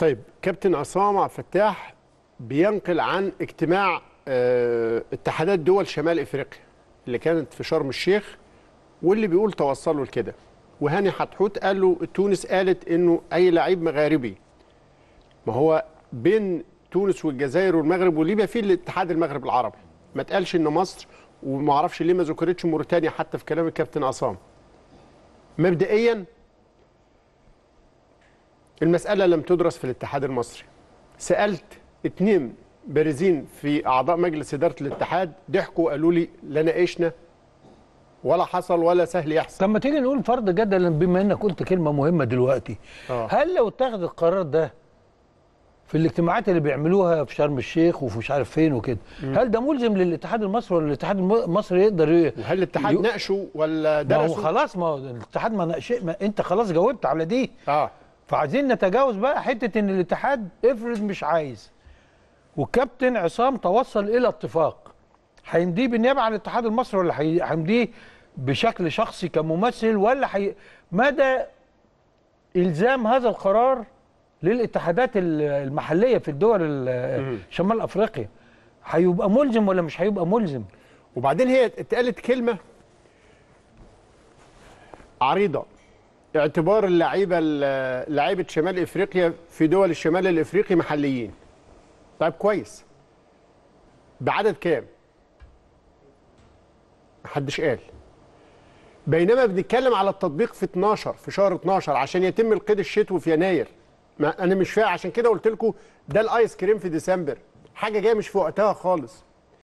طيب كابتن عصام عبد الفتاح بينقل عن اجتماع آه، اتحادات دول شمال افريقيا اللي كانت في شرم الشيخ واللي بيقول توصلوا لكده وهاني حتحوت قال له تونس قالت انه اي لعيب مغاربي ما هو بين تونس والجزائر والمغرب وليبيا في الاتحاد المغرب العربي ما تقالش ان مصر وما اعرفش ليه ما ذكرتش موريتانيا حتى في كلام الكابتن عصام مبدئيا المسألة لم تدرس في الاتحاد المصري سألت اتنين بارزين في أعضاء مجلس إدارة الاتحاد ضحكوا وقالوا لي لا ناقشنا ولا حصل ولا سهل يحصل لما تيجي نقول فرض جدلا بما انك قلت كلمه مهمه دلوقتي آه. هل لو اتخذ القرار ده في الاجتماعات اللي بيعملوها في شرم الشيخ وفي مش عارف فين وكده هل ده ملزم للاتحاد المصري ولا الاتحاد المصري يقدر هل الاتحاد ي... ناقشه ولا درسه ما هو خلاص ما هو الاتحاد ما ناقشه ما انت خلاص جاوبت على دي اه فعايزين نتجاوز بقى حته ان الاتحاد افرض مش عايز وكابتن عصام توصل الى اتفاق هيمديه بالنيابه عن الاتحاد المصري ولا هيمديه بشكل شخصي كممثل ولا حي... مدى الزام هذا القرار للاتحادات المحليه في الدول شمال افريقيا هيبقى ملزم ولا مش هيبقى ملزم وبعدين هي اتقالت كلمه عريضه اعتبار اللعيبه لعيبه شمال افريقيا في دول الشمال الافريقي محليين طيب كويس بعدد كام محدش قال بينما بنتكلم على التطبيق في 12 في شهر 12 عشان يتم القيد الشتوي في يناير ما انا مش فاهم عشان كده قلت لكم ده الايس كريم في ديسمبر حاجه جايه مش في وقتها خالص